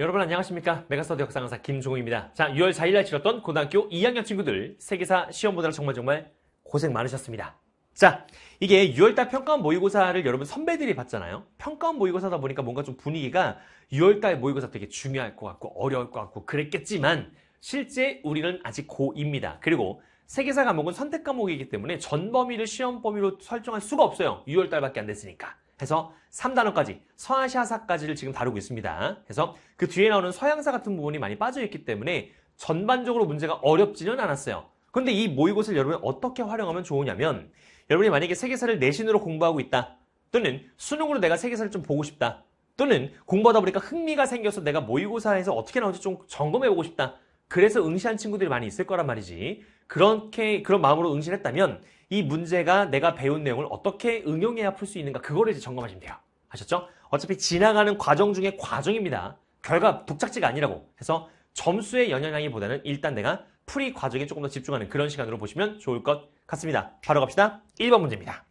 여러분 안녕하십니까 메가스터디 역사강사 김종우입니다 자 6월 4일날 치렀던 고등학교 2학년 친구들 세계사 시험 보느라 정말 정말 고생 많으셨습니다 자 이게 6월달 평가원 모의고사를 여러분 선배들이 봤잖아요 평가원 모의고사다 보니까 뭔가 좀 분위기가 6월달 모의고사 되게 중요할 것 같고 어려울 것 같고 그랬겠지만 실제 우리는 아직 고입니다 그리고 세계사 과목은 선택 과목이기 때문에 전 범위를 시험 범위로 설정할 수가 없어요 6월달밖에 안 됐으니까 해서 3단어까지 서아시아사까지를 지금 다루고 있습니다. 그래서 그 뒤에 나오는 서양사 같은 부분이 많이 빠져있기 때문에 전반적으로 문제가 어렵지는 않았어요. 그런데 이 모의고사를 여러분이 어떻게 활용하면 좋으냐면 여러분이 만약에 세계사를 내신으로 공부하고 있다 또는 수능으로 내가 세계사를 좀 보고 싶다 또는 공부하다 보니까 흥미가 생겨서 내가 모의고사에서 어떻게 나오는지좀 점검해보고 싶다 그래서 응시한 친구들이 많이 있을 거란 말이지. 그렇게 그런 마음으로 응시했다면 이 문제가 내가 배운 내용을 어떻게 응용해야 풀 수 있는가 그거를 이제 점검하시면 돼요. 아셨죠? 어차피 지나가는 과정 중에 과정입니다. 결과 독착지가 아니라고 해서 점수의 연연하기보다는 일단 내가 풀이 과정에 조금 더 집중하는 그런 시간으로 보시면 좋을 것 같습니다. 바로 갑시다. 1번 문제입니다.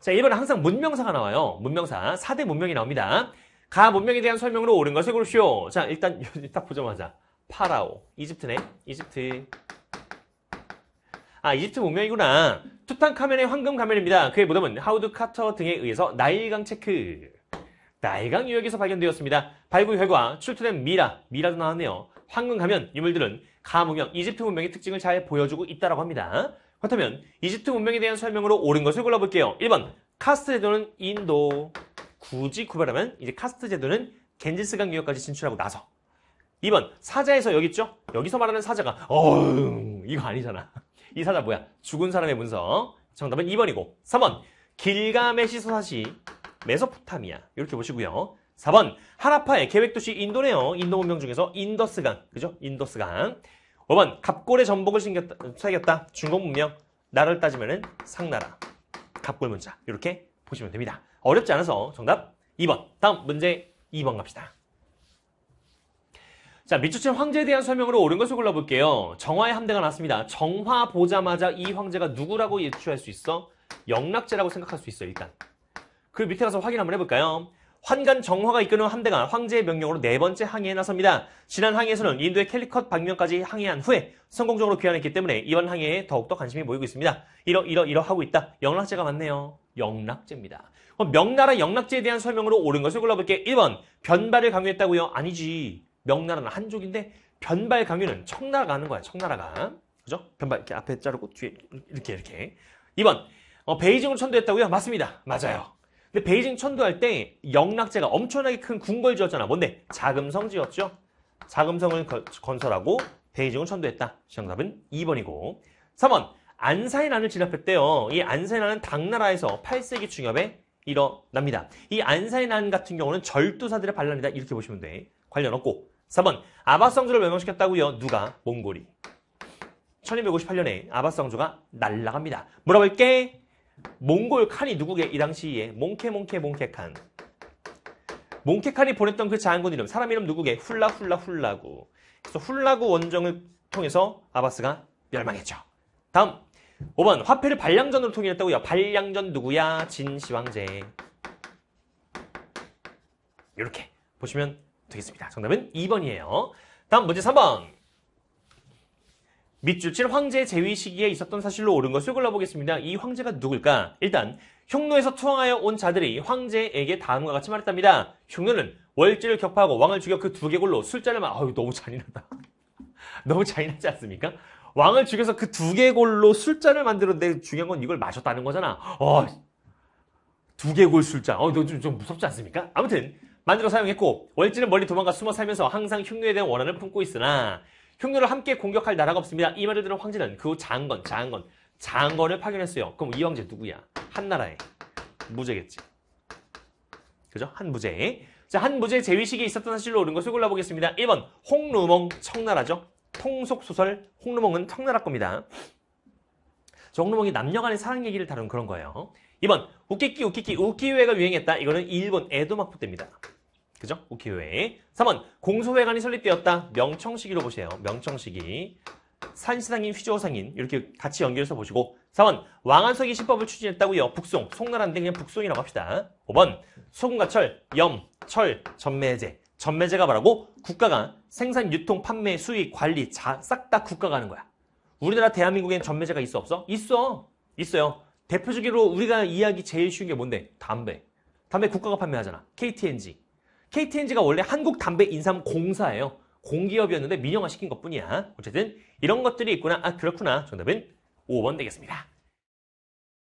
자, 1번은 항상 문명사가 나와요. 문명사. 4대 문명이 나옵니다. 가 문명에 대한 설명으로 옳은 것을 고르시오. 자, 일단 딱 보자마자 파라오. 이집트네. 이집트. 아, 이집트 문명이구나. 투탕카멘의 황금 가면입니다. 그의 무덤은 하우드 카터 등에 의해서 나일강 체크. 나일강 유역에서 발견되었습니다. 발굴 결과 출토된 미라, 미라도 나왔네요. 황금 가면 유물들은 가문명, 이집트 문명의 특징을 잘 보여주고 있다고 합니다. 그렇다면 이집트 문명에 대한 설명으로 옳은 것을 골라볼게요. 1번 카스트 제도는 인도. 굳이 구별하면 이제 카스트 제도는 겐지스강 유역까지 진출하고 나서 2번 사자에서 여기 있죠? 여기서 말하는 사자가 어흥 이거 아니잖아. 이 사자 뭐야? 죽은 사람의 문서. 정답은 2번이고 3번 길가메시 소사시 메소포타미아 이렇게 보시고요. 4번 하라파의 계획도시 인도네요. 인도 문명 중에서 인더스강 그죠? 인더스강 5번 갑골의 전복을 생겼다, 새겼다. 중국 문명 나를 따지면은 상나라 갑골 문자 이렇게 보시면 됩니다. 어렵지 않아서 정답 2번 다음 문제 2번 갑시다. 자, 미추친 황제에 대한 설명으로 옳은 것을 골라볼게요. 정화의 함대가 나왔습니다. 정화 보자마자 이 황제가 누구라고 예추할 수 있어? 영락제라고 생각할 수 있어, 일단. 그 밑에 가서 확인 한번 해볼까요? 환관 정화가 이끄는 함대가 황제의 명령으로 네 번째 항해에 나섭니다. 지난 항해에서는 인도의 캘리컷 방면까지 항해한 후에 성공적으로 귀환했기 때문에 이번 항해에 더욱더 관심이 모이고 있습니다. 이러 이러 이러 하고 있다. 영락제가 맞네요. 영락제입니다. 그럼 명나라 영락제에 대한 설명으로 옳은 것을 골라볼게. 요 1번 변발을 강요했다고요? 아니지. 명나라는 한족인데 변발 강유는 청나라가 하는 거야. 청나라가. 그죠? 변발 이렇게 앞에 자르고 뒤에 이렇게 이렇게. 2번. 어, 베이징으로 천도했다고요? 맞습니다. 맞아요. 근데 베이징 천도할 때 영락제가 엄청나게 큰 궁궐 지었잖아. 뭔데? 자금성 지었죠? 자금성을 거, 건설하고 베이징을 천도했다. 정답은 2번이고. 3번. 안사인안을 진압했대요. 이 안사인안은 당나라에서 8세기 중엽에 일어납니다. 이안사인난 같은 경우는 절도사들의 반란이다. 이렇게 보시면 돼. 관련 없고. 3번 아바성 왕조를 멸망시켰다고요. 누가? 몽골이. 1258년에 아바성 왕조가 날라갑니다. 물어볼게. 몽골 칸이 누구게? 이 당시에 몽케 몽케 몽케 칸. 몽케 칸이 보냈던 그 장군 이름, 사람 이름 누구게? 훌라 훌라 훌라구. 그래서 훌라구 원정을 통해서 아바스가 멸망했죠. 다음 5번 화폐를 반량전으로 통일했다고요. 반량전 누구야? 진시황제. 이렇게 보시면 되겠습니다. 정답은 2번이에요. 다음 문제 3번. 밑줄칠 황제 제위 시기에 있었던 사실로 옳은 것을 골라보겠습니다. 이 황제가 누굴까? 일단 흉노에서 투항하여 온 자들이 황제에게 다음과 같이 말했답니다. 흉노는 월지를 격파하고 왕을 죽여 그 두개골로 술자를 마... 아유 너무 잔인하다. 너무 잔인하지 않습니까? 왕을 죽여서 그 두개골로 술잔을 만들었는데 중요한 건 이걸 마셨다는 거잖아. 어, 두개골 술잔. 어, 너좀 좀 무섭지 않습니까? 아무튼 만들어 사용했고 월지는 멀리 도망가 숨어 살면서 항상 흉노에 대한 원한을 품고 있으나 흉노를 함께 공격할 나라가 없습니다. 이 말을 들은 황제는 그후 장건, 장건, 장건을 파견했어요. 그럼 이 황제 누구야? 한나라의 무제겠지. 그죠? 한무제. 자, 한무제 의제위식이 있었던 사실로 오은 것을 골라보겠습니다. 1번 홍루몽 청나라죠. 통속소설 홍루몽은 청나라 겁니다. 정루몽이 남녀 간의 사랑 얘기를 다룬 그런 거예요. 2번 우키키 우키키 우키기회가 유행했다. 이거는 일본 에도 막부 때입니다. 그죠? 우키후에 3번 공소회관이 설립되었다. 명청시기로 보세요. 명청시기. 산시상인 휘조상인 이렇게 같이 연결해서 보시고 4번 왕한석이 신법을 추진했다고요. 북송, 송나라인데 그냥 북송이라고 합시다. 5번 소금과철, 염, 철, 전매제. 전매제가 바라고 국가가 생산, 유통, 판매, 수익, 관리 싹 다 국가가 하는 거야. 우리나라 대한민국엔 전매제가 있어 없어? 있어. 있어요. 대표적으로 우리가 이야기 제일 쉬운 게 뭔데? 담배. 담배 국가가 판매하잖아. KTNG. KTNG가 원래 한국담배인삼공사예요. 공기업이었는데 민영화시킨 것뿐이야. 어쨌든 이런 것들이 있구나. 아 그렇구나. 정답은 5번 되겠습니다.